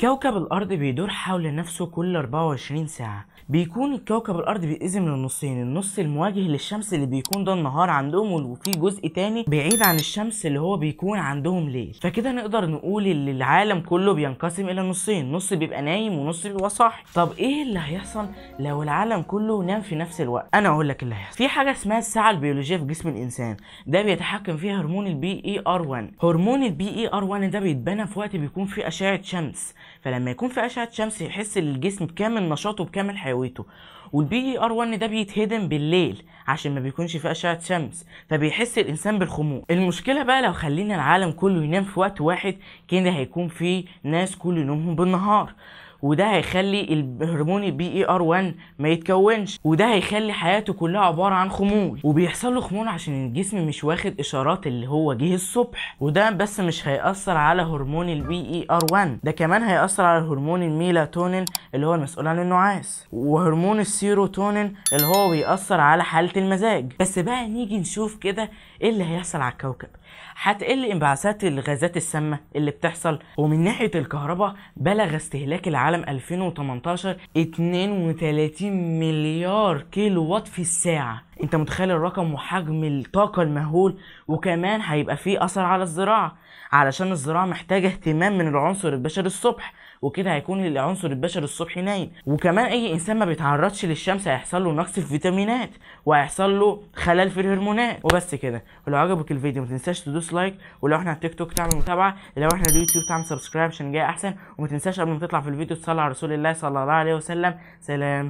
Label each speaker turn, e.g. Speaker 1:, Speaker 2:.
Speaker 1: كوكب الأرض بيدور حول نفسه كل 24 ساعة بيكون كوكب الأرض بيتقسم لنصين النص المواجه للشمس اللي بيكون ده النهار عندهم وفي جزء تاني بعيد عن الشمس اللي هو بيكون عندهم ليل فكده نقدر نقول إن العالم كله بينقسم إلى نصين نص بيبقى نايم ونص بيبقى صاحي طب إيه اللي هيحصل لو العالم كله نام في نفس الوقت أنا أقول لك اللي هيحصل في حاجة اسمها الساعة البيولوجية في جسم الإنسان ده بيتحكم فيها هرمون البي إي آر 1 هرمون البي إي آر 1 ده بيتبنى في وقت بيكون فيه أشعة شمس فلما يكون في اشعه شمس يحس الجسم بكامل نشاطه بكامل حيويته والبي ار 1 ده بيتهدم بالليل عشان ما بيكونش في اشعه شمس فبيحس الانسان بالخمول المشكله بقى لو خلينا العالم كله ينام في وقت واحد كده هيكون في ناس كل نومهم بالنهار وده هيخلي الهرمون البي اي ار 1 ما يتكونش وده هيخلي حياته كلها عباره عن خمول وبيحصل له خمول عشان الجسم مش واخد اشارات اللي هو جه الصبح وده بس مش هياثر على هرمون البي اي ار 1 ده كمان هياثر على هرمون الميلاتونين اللي هو المسؤول عن النعاس وهرمون السيروتونين اللي هو بيأثر على حاله المزاج بس بقى نيجي نشوف كده ايه اللي هيحصل على الكوكب هتقل انبعاثات الغازات السامه اللي بتحصل ومن ناحيه الكهرباء بلغ استهلاك العالم العالم 2018 32 مليار كيلو وات في الساعة انت متخيل الرقم وحجم الطاقة المهول وكمان هيبقى فيه اثر على الزراعة علشان الزراعة محتاجة اهتمام من العنصر البشري الصبح وكده هيكون العنصر البشري الصبحي نايم وكمان اي انسان ما بيتعرضش للشمس هيحصل له نقص في فيتامينات وهيحصل له خلل في الهرمونات وبس كده ولو عجبك الفيديو ما تنساش تدوس لايك ولو احنا على تيك توك تعمل متابعه لو احنا على اليوتيوب تعمل سبسكرايب عشان جاي احسن وما تنساش قبل ما تطلع في الفيديو تصلي على رسول الله صلى الله عليه وسلم سلام